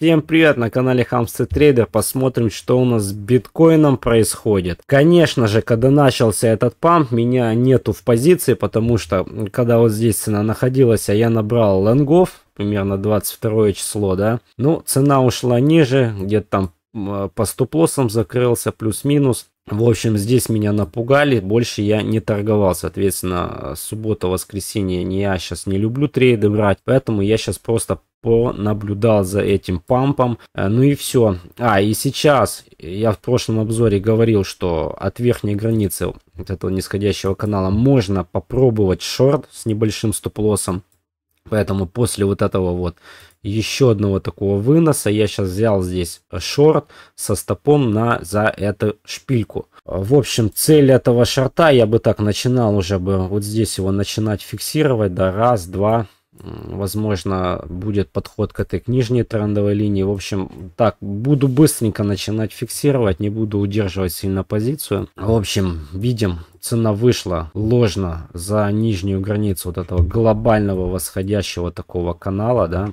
Всем привет, на канале Хамстер Трейдер, посмотрим, что у нас с биткоином происходит. Конечно же, когда начался этот памп, меня нету в позиции, потому что, когда вот здесь цена находилась, а я набрал лонгов, примерно 22 число, да, ну, цена ушла ниже, где-то там э, по стоп-лоссам закрылся, плюс-минус. В общем, здесь меня напугали, больше я не торговал. Соответственно, суббота, воскресенье не я сейчас не люблю трейды брать, поэтому я сейчас просто понаблюдал за этим пампом. Э, ну и все. А, и сейчас я в прошлом обзоре говорил, что от верхней границы от этого нисходящего канала можно попробовать шорт с небольшим стоп-лоссом. Поэтому после вот этого вот еще одного такого выноса я сейчас взял здесь шорт со стопом на за эту шпильку. В общем, цель этого шорта я бы так начинал уже бы вот здесь его начинать фиксировать. Да, раз, два, возможно, будет подход к этой книжной трендовой линии. В общем, так, буду быстренько начинать фиксировать, не буду удерживать сильно позицию. В общем, видим, цена вышла ложно за нижнюю границу вот этого глобального восходящего такого канала, да.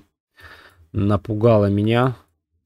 Напугала меня,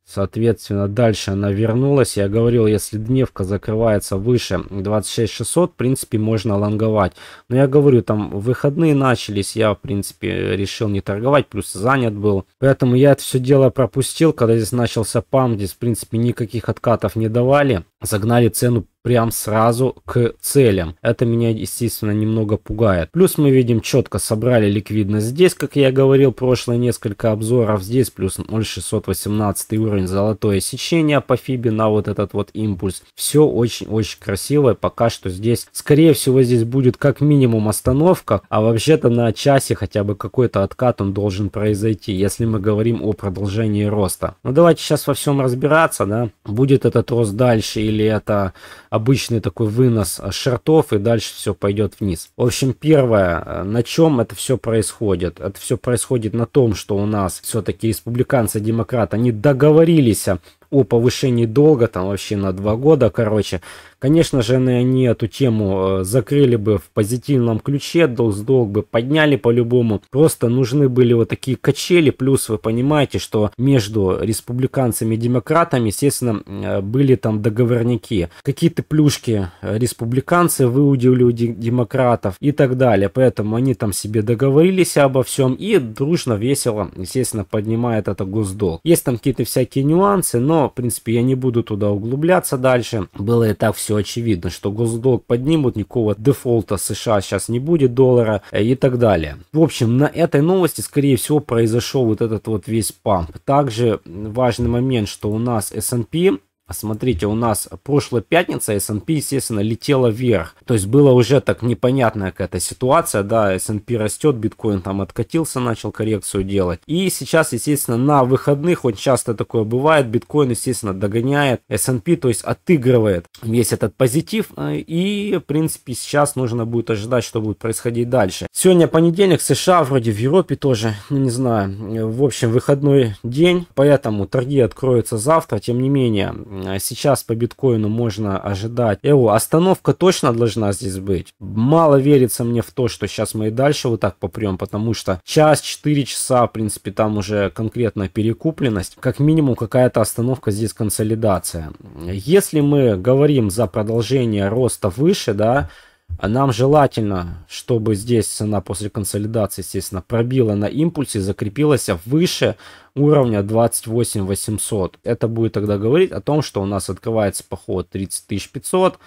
Соответственно, дальше она вернулась. Я говорил, если дневка закрывается выше 26600, в принципе, можно лонговать. Но я говорю, там выходные начались, я, в принципе, решил не торговать, плюс занят был. Поэтому я это все дело пропустил, когда здесь начался пам, здесь, в принципе, никаких откатов не давали загнали цену прям сразу к целям. Это меня, естественно, немного пугает. Плюс мы видим, четко собрали ликвидность здесь, как я говорил, прошлые несколько обзоров. Здесь плюс 0,618 уровень, золотое сечение по фибе на вот этот вот импульс. Все очень-очень красиво. И пока что здесь, скорее всего, здесь будет как минимум остановка, а вообще-то на часе хотя бы какой-то откат он должен произойти, если мы говорим о продолжении роста. Но ну, давайте сейчас во всем разбираться, да, будет этот рост дальше или или это обычный такой вынос а, шортов и дальше все пойдет вниз. В общем, первое, э, на чем это все происходит? Это все происходит на том, что у нас все-таки республиканцы демократы, они договорились а, о повышении долга там вообще на два года, короче. Конечно же, они эту тему э, закрыли бы в позитивном ключе, долг с долг бы подняли по-любому. Просто нужны были вот такие качели, плюс вы понимаете, что между республиканцами и демократами, естественно, э, были там договорники. Какие-то плюшки э, республиканцы выудили у демократов и так далее. Поэтому они там себе договорились обо всем и дружно, весело, естественно, поднимает это госдолг. Есть там какие-то всякие нюансы, но в принципе, я не буду туда углубляться дальше. Было и так все очевидно, что госдолг поднимут, никакого дефолта США сейчас не будет, доллара э, и так далее. В общем, на этой новости, скорее всего, произошел вот этот вот весь памп. Также важный момент, что у нас S&P Смотрите, у нас прошлой пятница S&P, естественно, летела вверх. То есть была уже так непонятная какая-то ситуация, да, S&P растет, биткоин там откатился, начал коррекцию делать. И сейчас, естественно, на выходных, очень часто такое бывает, биткоин, естественно, догоняет S&P, то есть отыгрывает весь этот позитив. Э, и, в принципе, сейчас нужно будет ожидать, что будет происходить дальше. Сегодня понедельник, США вроде в Европе тоже, ну не знаю, в общем, выходной день, поэтому торги откроются завтра, тем не менее, а сейчас по биткоину можно ожидать. Эу, остановка точно должна здесь быть. Мало верится мне в то, что сейчас мы и дальше вот так попрем, потому что час, 4 часа, в принципе, там уже конкретно перекупленность. Как минимум какая-то остановка здесь консолидация. Если мы говорим за продолжение роста выше, да, а нам желательно, чтобы здесь цена после консолидации, естественно, пробила на импульсе и закрепилась выше уровня 28 800. Это будет тогда говорить о том, что у нас открывается поход 30 500,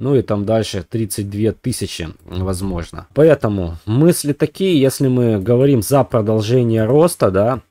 ну и там дальше 32 тысячи возможно. Поэтому мысли такие, если мы говорим за продолжение роста, да,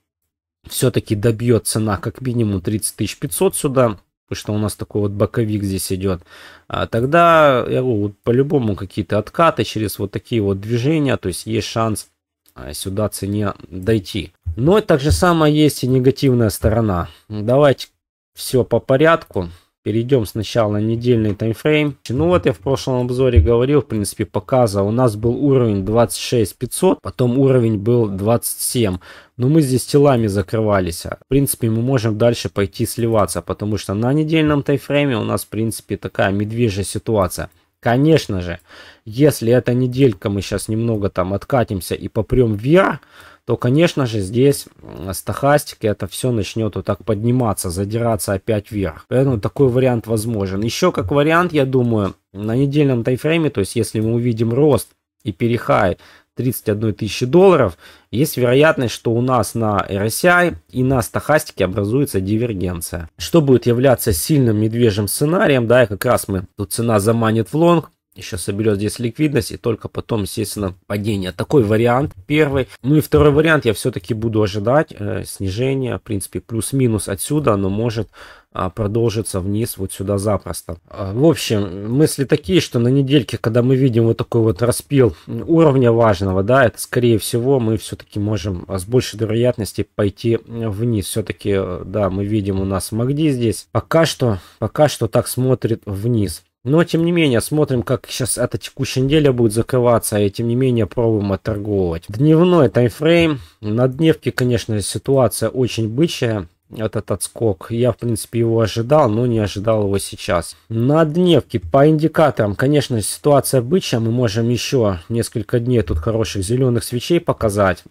все-таки добьет цена как минимум 30 500 сюда, потому что у нас такой вот боковик здесь идет, а тогда, я говорю, вот по-любому какие-то откаты через вот такие вот движения, то есть есть шанс а, сюда цене дойти. Но так же самое есть и негативная сторона. Давайте все по порядку. Перейдем сначала на недельный таймфрейм. Ну вот я в прошлом обзоре говорил, в принципе, показа. У нас был уровень 26 500, потом уровень был 27. Но мы здесь телами закрывались. В принципе, мы можем дальше пойти сливаться, потому что на недельном таймфрейме у нас, в принципе, такая медвежья ситуация. Конечно же, если эта неделька мы сейчас немного там откатимся и попрем вверх, то, конечно же, здесь стахастика это все начнет вот так подниматься, задираться опять вверх. Поэтому такой вариант возможен. Еще как вариант, я думаю, на недельном тайфрейме, то есть если мы увидим рост и перехай 31 тысячи долларов, есть вероятность, что у нас на RSI и на стахастике образуется дивергенция. Что будет являться сильным медвежьим сценарием, да, и как раз мы, тут цена заманит в лонг, сейчас соберет здесь ликвидность и только потом, естественно, падение. Такой вариант первый. Ну и второй вариант я все-таки буду ожидать э, снижения, в принципе, плюс-минус отсюда, оно может а, продолжиться вниз вот сюда запросто. А, в общем, мысли такие, что на недельке, когда мы видим вот такой вот распил уровня важного, да, это скорее всего мы все-таки можем а, с большей вероятностью пойти вниз. Все-таки, э, да, мы видим у нас МАГДИ здесь. Пока что, пока что так смотрит вниз. Но, тем не менее, смотрим, как сейчас эта текущая неделя будет закрываться, и, тем не менее, пробуем отторговывать. Дневной таймфрейм. На дневке, конечно, ситуация очень бычья этот отскок. Я, в принципе, его ожидал, но не ожидал его сейчас. На дневке по индикаторам, конечно, ситуация бычья. Мы можем еще несколько дней тут хороших зеленых свечей показать.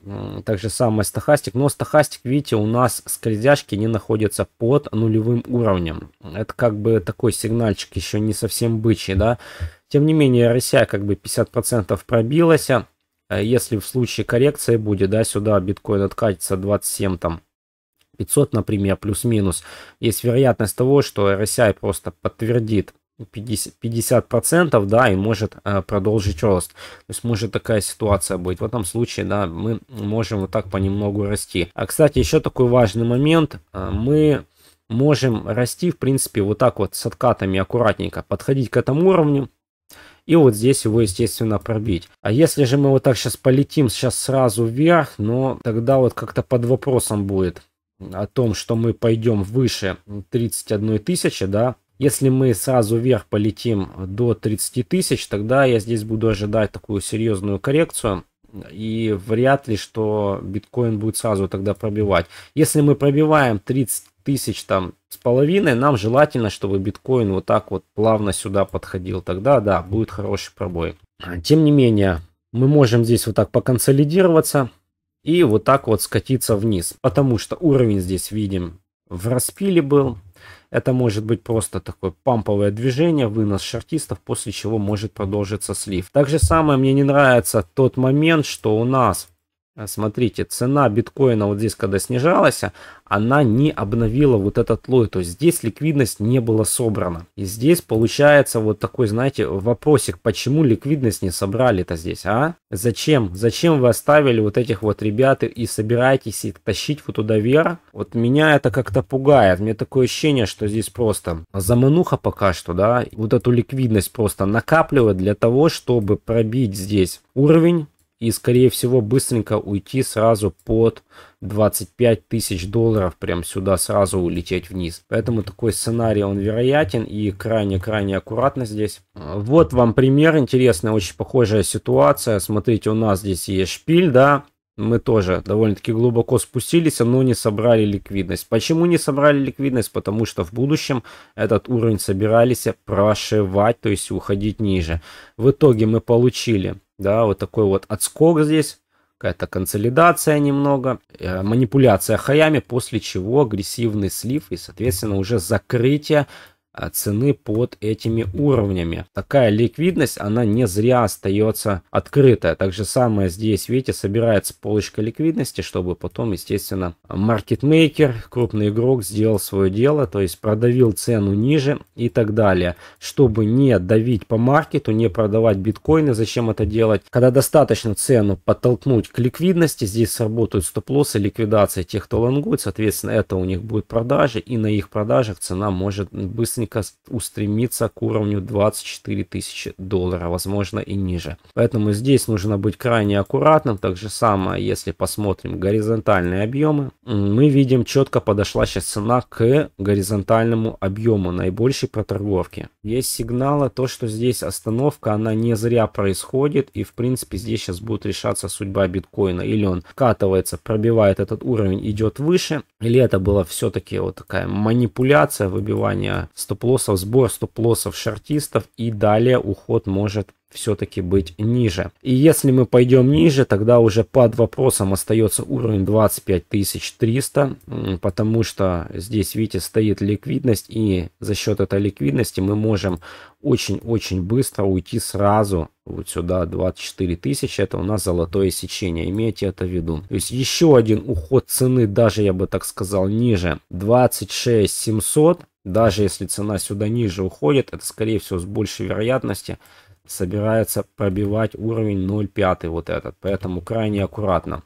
также же самое стахастик. Но стахастик, видите, у нас скользяшки не находятся под нулевым уровнем. Это как бы такой сигнальчик еще не совсем бычий, да. Тем не менее, россия как бы 50% пробилась. Э, если в случае коррекции будет, да, сюда биткоин откатится 27 там 500 например, плюс-минус, есть вероятность того, что RSI просто подтвердит 50%, 50% да, и может э, продолжить рост. То есть может такая ситуация быть. В этом случае, да, мы можем вот так понемногу расти. А, кстати, еще такой важный момент. Э, мы можем расти, в принципе, вот так вот с откатами аккуратненько подходить к этому уровню. И вот здесь его, естественно, пробить. А если же мы вот так сейчас полетим сейчас сразу вверх, но тогда вот как-то под вопросом будет о том, что мы пойдем выше 31 тысячи, да, если мы сразу вверх полетим до 30 тысяч, тогда я здесь буду ожидать такую серьезную коррекцию. И вряд ли, что биткоин будет сразу тогда пробивать. Если мы пробиваем 30 тысяч там с половиной, нам желательно, чтобы биткоин вот так вот плавно сюда подходил. Тогда, да, будет хороший пробой. Тем не менее, мы можем здесь вот так поконсолидироваться и вот так вот скатиться вниз. Потому что уровень здесь видим в распиле был. Это может быть просто такое памповое движение, вынос шортистов, после чего может продолжиться слив. Так же самое мне не нравится тот момент, что у нас Э, смотрите, цена биткоина вот здесь, когда снижалась, она не обновила вот этот лой. То есть здесь ликвидность не была собрана. И здесь получается вот такой, знаете, вопросик, почему ликвидность не собрали-то здесь, а? Зачем? Зачем вы оставили вот этих вот ребят и собираетесь их тащить вот туда вверх? Вот меня это как-то пугает. Мне такое ощущение, что здесь просто замануха пока что, да? Вот эту ликвидность просто накапливает для того, чтобы пробить здесь уровень и, скорее всего, быстренько уйти сразу под 25 тысяч долларов, прям сюда сразу улететь вниз. Поэтому такой сценарий, он вероятен и крайне-крайне аккуратно здесь. А, вот вам пример интересная, очень похожая ситуация. Смотрите, у нас здесь есть шпиль, да, мы тоже довольно-таки глубоко спустились, но не собрали ликвидность. Почему не собрали ликвидность? Потому что в будущем этот уровень собирались прошивать, то есть уходить ниже. В итоге мы получили да, вот такой вот отскок здесь. Какая-то консолидация немного, э, манипуляция хаями, после чего агрессивный слив и, соответственно, уже закрытие а, цены под этими уровнями. Такая ликвидность, она не зря остается открытая. Так же самое здесь, видите, собирается полочка ликвидности, чтобы потом, естественно, маркетмейкер, крупный игрок сделал свое дело, то есть продавил цену ниже и так далее. Чтобы не давить по маркету, не продавать биткоины, зачем это делать? Когда достаточно цену подтолкнуть к ликвидности, здесь сработают стоп-лоссы, ликвидация тех, кто лонгует, соответственно, это у них будет продажи, и на их продажах цена может быстренько рынка устремится к уровню 24 тысячи долларов, возможно и ниже. Поэтому здесь нужно быть крайне аккуратным. Так же самое, если посмотрим горизонтальные объемы, мы видим четко подошла сейчас цена к горизонтальному объему наибольшей проторговки. Есть сигналы то, что здесь остановка, она не зря происходит и в принципе здесь сейчас будет решаться судьба биткоина. Или он катывается, пробивает этот уровень, идет выше, или это была все-таки вот такая манипуляция выбивание стоп стоп-лоссов, сбор стоп-лоссов шортистов и далее уход может все-таки быть ниже. И если мы пойдем ниже, тогда уже под вопросом остается уровень 25300, потому что здесь, видите, стоит ликвидность, и за счет этой ликвидности мы можем очень-очень быстро уйти сразу вот сюда 24 тысячи, это у нас золотое сечение, имейте это в виду. То есть еще один уход цены, даже я бы так сказал, ниже 26 700, даже если цена сюда ниже уходит, это скорее всего с большей вероятностью собирается пробивать уровень 0.5 вот этот. Поэтому крайне аккуратно.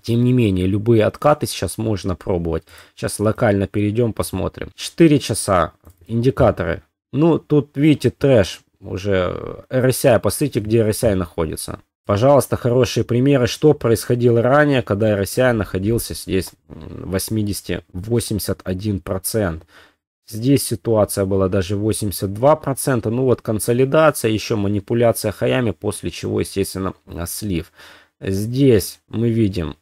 Тем не менее, любые откаты сейчас можно пробовать. Сейчас локально перейдем, посмотрим. 4 часа. Индикаторы. Ну, тут видите трэш уже. RSI, посмотрите, где RSI находится. Пожалуйста, хорошие примеры, что происходило ранее, когда RSI находился здесь 80-81%. Здесь ситуация была даже 82%. Ну вот консолидация, еще манипуляция хаями, после чего, естественно, э, слив. Здесь мы видим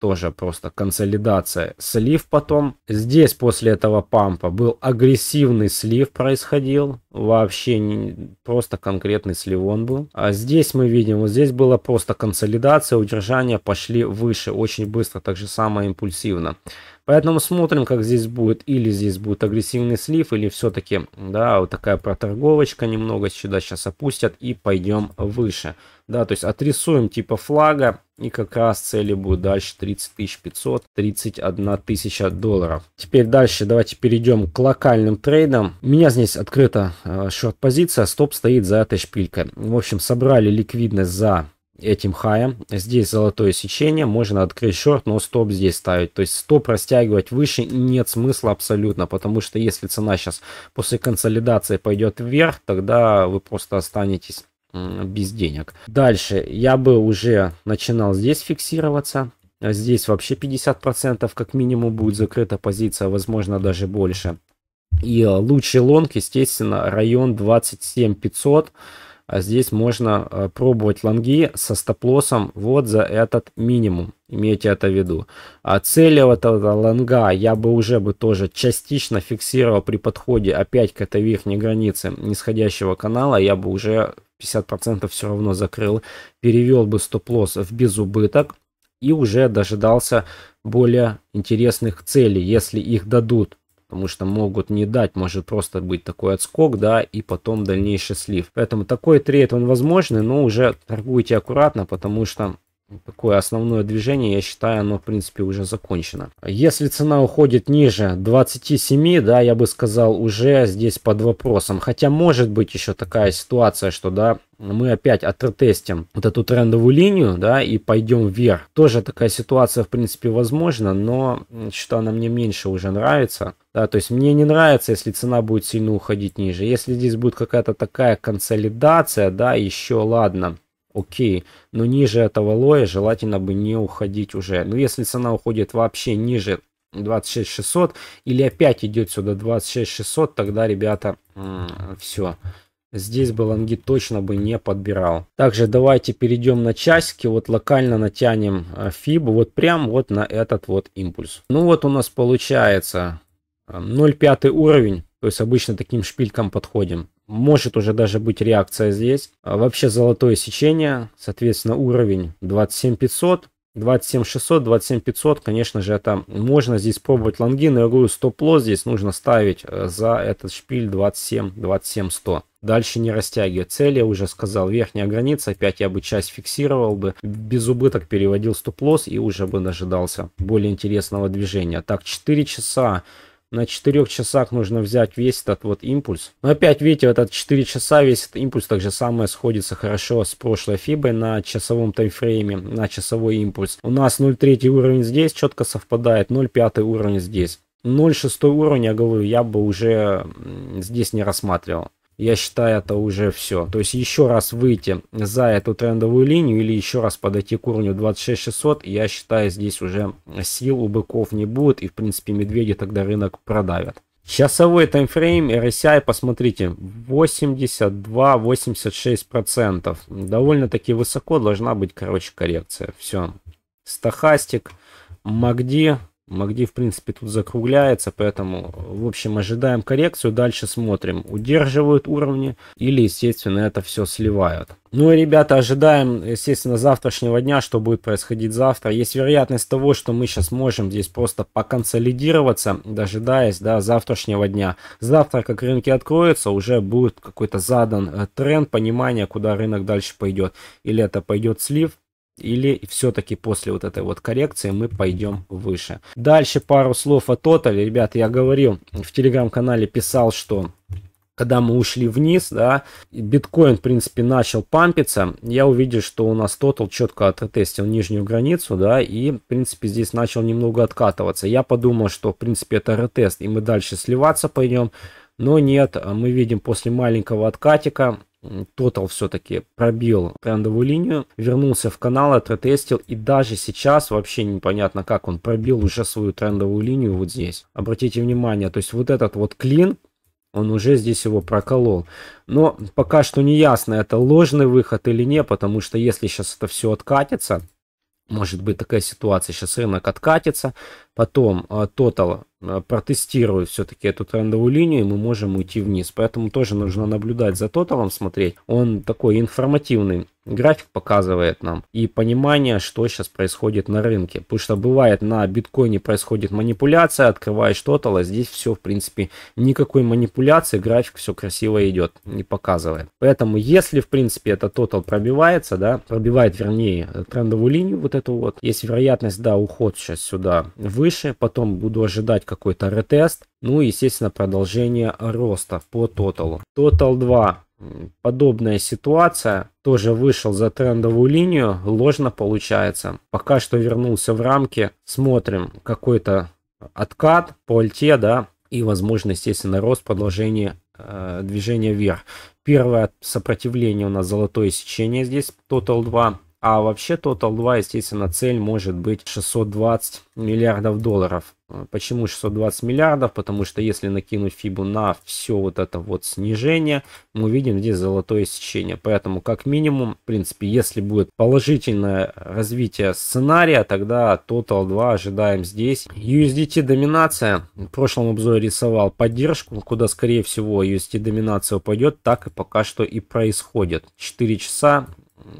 тоже просто консолидация. Слив потом. Здесь после этого пампа был агрессивный слив происходил. Вообще не, просто конкретный слив он был. А здесь мы видим, вот здесь была просто консолидация, удержания пошли выше очень быстро, так же самое импульсивно. Поэтому смотрим, как здесь будет. Или здесь будет агрессивный слив, или все-таки, да, вот такая проторговочка немного сюда сейчас опустят и пойдем выше. Да, то есть отрисуем типа флага и как раз цели будут дальше 30 500, 31 тысяча долларов. Теперь дальше давайте перейдем к локальным трейдам. У меня здесь открыта э, шорт-позиция, стоп стоит за этой шпилькой. В общем, собрали ликвидность за этим хаем. Здесь золотое сечение, можно открыть шорт, но стоп здесь ставить. То есть стоп растягивать выше нет смысла абсолютно, потому что если цена сейчас после консолидации пойдет вверх, тогда вы просто останетесь без денег. Дальше я бы уже начинал здесь фиксироваться. Здесь вообще 50% как минимум будет закрыта позиция, возможно даже больше. И э, лучший лонг, естественно, район 27 500. А здесь можно э, пробовать лонги со стоп-лоссом вот за этот минимум. Имейте это в виду. А цели этого лонга я бы уже бы тоже частично фиксировал при подходе опять к этой верхней границе нисходящего канала. Я бы уже 50% все равно закрыл, перевел бы стоп-лосс в безубыток и уже дожидался более интересных целей, если их дадут. Потому что могут не дать, может просто быть такой отскок, да, и потом дальнейший слив. Поэтому такой трейд он возможный, но уже торгуйте аккуратно, потому что такое основное движение, я считаю, оно, в принципе, уже закончено. Если цена уходит ниже 27, да, я бы сказал, уже здесь под вопросом. Хотя может быть еще такая ситуация, что, да, мы опять оттестим вот эту трендовую линию, да, и пойдем вверх. Тоже такая ситуация, в принципе, возможна, но что она мне меньше уже нравится. Да, то есть мне не нравится, если цена будет сильно уходить ниже. Если здесь будет какая-то такая консолидация, да, еще ладно окей, но ниже этого лоя желательно бы не уходить уже. Но ну, если цена уходит вообще ниже 26600 или опять идет сюда 26600, тогда, ребята, все. Здесь бы лонги точно бы не подбирал. Также давайте перейдем на часики. Вот локально натянем э, фибу. Вот прям вот на этот вот импульс. Ну вот у нас получается 0,5 э, уровень. То есть обычно таким шпильком подходим. Может уже даже быть реакция здесь. А вообще золотое сечение, соответственно, уровень 27500. 27600, 27500, конечно же, это можно здесь пробовать лонги, но я говорю, стоп-лосс здесь нужно ставить э, за этот шпиль 27, 27100. Дальше не растягивая цели, я уже сказал, верхняя граница, опять я бы часть фиксировал бы, без убыток переводил стоп-лосс и уже бы дожидался более интересного движения. Так, 4 часа, на 4 часах нужно взять весь этот вот импульс. Но опять, видите, вот этот 4 часа, весь этот импульс так же самое сходится хорошо с прошлой фибой на часовом таймфрейме, на часовой импульс. У нас 0,3 уровень здесь четко совпадает, 0,5 уровень здесь. 0,6 уровень, я говорю, я бы уже здесь не рассматривал я считаю, это уже все. То есть еще раз выйти за эту трендовую линию или еще раз подойти к уровню 26600, я считаю, здесь уже сил у быков не будет. И, в принципе, медведи тогда рынок продавят. Часовой таймфрейм RSI, а, посмотрите, 82-86%. Довольно-таки высоко должна быть, короче, коррекция. Все. Стохастик, Магди. MACD, в принципе, тут закругляется, поэтому, в общем, ожидаем коррекцию, дальше смотрим, удерживают уровни или, естественно, это все сливают. Ну и, ребята, ожидаем, естественно, завтрашнего дня, что будет происходить завтра. Есть вероятность того, что мы сейчас можем здесь просто поконсолидироваться, дожидаясь да, завтрашнего дня. Завтра, как рынки откроются, уже будет какой-то задан э, тренд, понимание, куда рынок дальше пойдет. Или это пойдет слив, или все-таки после вот этой вот коррекции мы пойдем выше. Дальше пару слов о тотале. Ребят, я говорил, в телеграм-канале писал, что когда мы ушли вниз, да, биткоин, в принципе, начал пампиться, я увидел, что у нас тотал четко оттестил нижнюю границу, да, и, в принципе, здесь начал немного откатываться. Я подумал, что, в принципе, это ретест, и мы дальше сливаться пойдем, но нет, мы видим после маленького откатика Тотал все-таки пробил трендовую линию, вернулся в канал, отротестил и даже сейчас вообще непонятно как он пробил уже свою трендовую линию вот здесь. Обратите внимание, то есть вот этот вот клин, он уже здесь его проколол. Но пока что не ясно, это ложный выход или не, потому что если сейчас это все откатится, может быть такая ситуация, сейчас рынок откатится, потом тотал а, протестирует все-таки эту трендовую линию, и мы можем уйти вниз. Поэтому тоже нужно наблюдать за тоталом, смотреть. Он такой информативный график показывает нам и понимание, что сейчас происходит на рынке. Потому что бывает на биткоине происходит манипуляция, открываешь тотал, а здесь все, в принципе, никакой манипуляции, график все красиво идет и показывает. Поэтому, если, в принципе, этот тотал пробивается, да, пробивает, вернее, трендовую линию вот эту вот, есть вероятность, да, уход сейчас сюда выше, потом буду ожидать, какой-то ретест. Ну и, естественно, продолжение роста по тоталу. Тотал 2. Подобная ситуация. Тоже вышел за трендовую линию. Ложно получается. Пока что вернулся в рамки. Смотрим какой-то откат по альте, да. И, возможно, естественно, рост, продолжение э, движения вверх. Первое сопротивление у нас золотое сечение здесь, Total 2. А вообще Total 2, естественно, цель может быть 620 миллиардов долларов. Почему 620 миллиардов? Потому что если накинуть фибу на все вот это вот снижение, мы видим здесь золотое сечение. Поэтому как минимум, в принципе, если будет положительное развитие сценария, тогда Total 2 ожидаем здесь. USDT доминация. В прошлом обзоре рисовал поддержку, куда скорее всего USDT доминация упадет, так и пока что и происходит. 4 часа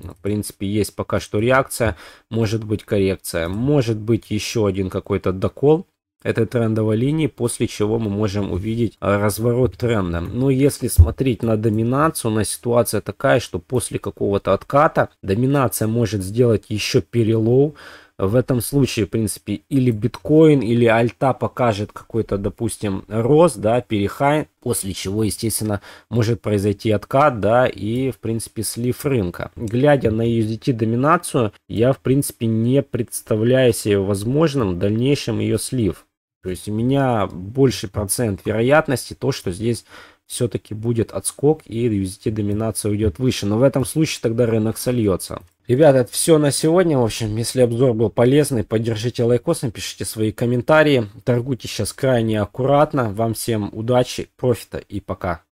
в принципе, есть пока что реакция, может быть коррекция, может быть еще один какой-то докол этой трендовой линии, после чего мы можем увидеть а, разворот тренда. Но если смотреть на доминацию, на ситуация такая, что после какого-то отката доминация может сделать еще перелов, в этом случае, в принципе, или биткоин, или альта покажет какой-то, допустим, рост, да, перехай, после чего, естественно, может произойти откат, да, и, в принципе, слив рынка. Глядя на USDT доминацию, я, в принципе, не представляю себе возможным в дальнейшем ее слив. То есть у меня больше процент вероятности то, что здесь все-таки будет отскок и везде доминация уйдет выше. Но в этом случае тогда рынок сольется. Ребята, это все на сегодня. В общем, если обзор был полезный, поддержите лайкосом, пишите свои комментарии. Торгуйте сейчас крайне аккуратно. Вам всем удачи, профита и пока.